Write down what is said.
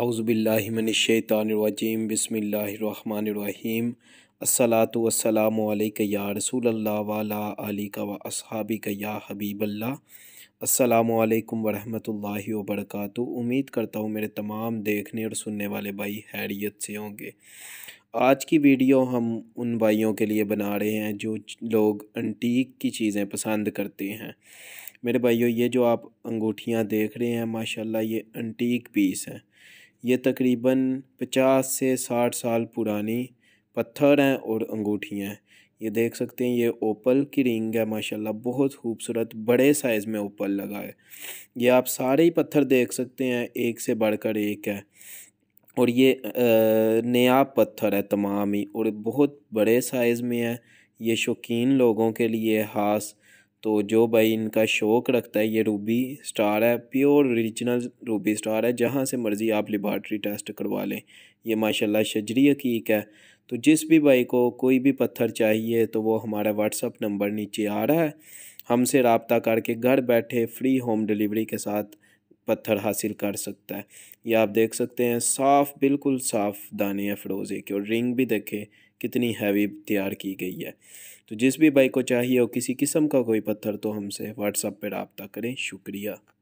आउज़बिल्लिमिनशैतानरजीम बसमीम असलातम या रसूल वाला अली का व असहाबी का या हबीबल्ला असलकम वरहमतुल्लाहि वबरकत उम्मीद करता हूँ मेरे तमाम देखने और सुनने वाले भाई हैरियत से होंगे आज की वीडियो हम उन भाइयों के लिए बना रहे हैं जो लोग अंटीक की चीज़ें पसंद करते हैं मेरे भाइयों ये जो आप अंगूठियाँ देख रहे हैं माशाल्लाह ये अंटीक पीस हैं ये तकरीबन पचास से साठ साल पुरानी पत्थर हैं और अंगूठियाँ हैं ये देख सकते हैं ये ओपल की रिंग है माशाल्लाह बहुत खूबसूरत बड़े साइज़ में ओपल लगा है ये आप सारे ही पत्थर देख सकते हैं एक से बढ़कर एक है और ये आ, नया पत्थर है तमाम ही और बहुत बड़े साइज़ में है ये शौकीन लोगों के लिए खास तो जो भाई इनका शौक़ रखता है ये रूबी स्टार है प्योर ओरिजिनल रूबी स्टार है जहाँ से मर्ज़ी आप लेबार्ट्री टेस्ट करवा लें ये माशाल्लाह शजरी हकीक है तो जिस भी भाई को कोई भी पत्थर चाहिए तो वो हमारा व्हाट्सअप नंबर नीचे आ रहा है हमसे रबता करके घर बैठे फ्री होम डिलीवरी के साथ पत्थर हासिल कर सकता है ये आप देख सकते हैं साफ़ बिल्कुल साफ़ दाने हैं फ़िरोज़े के और रिंग भी देखें कितनी हैवी तैयार की गई है तो जिस भी बाइक को चाहिए और किसी किस्म का कोई पत्थर तो हमसे व्हाट्सअप पर रबता करें शुक्रिया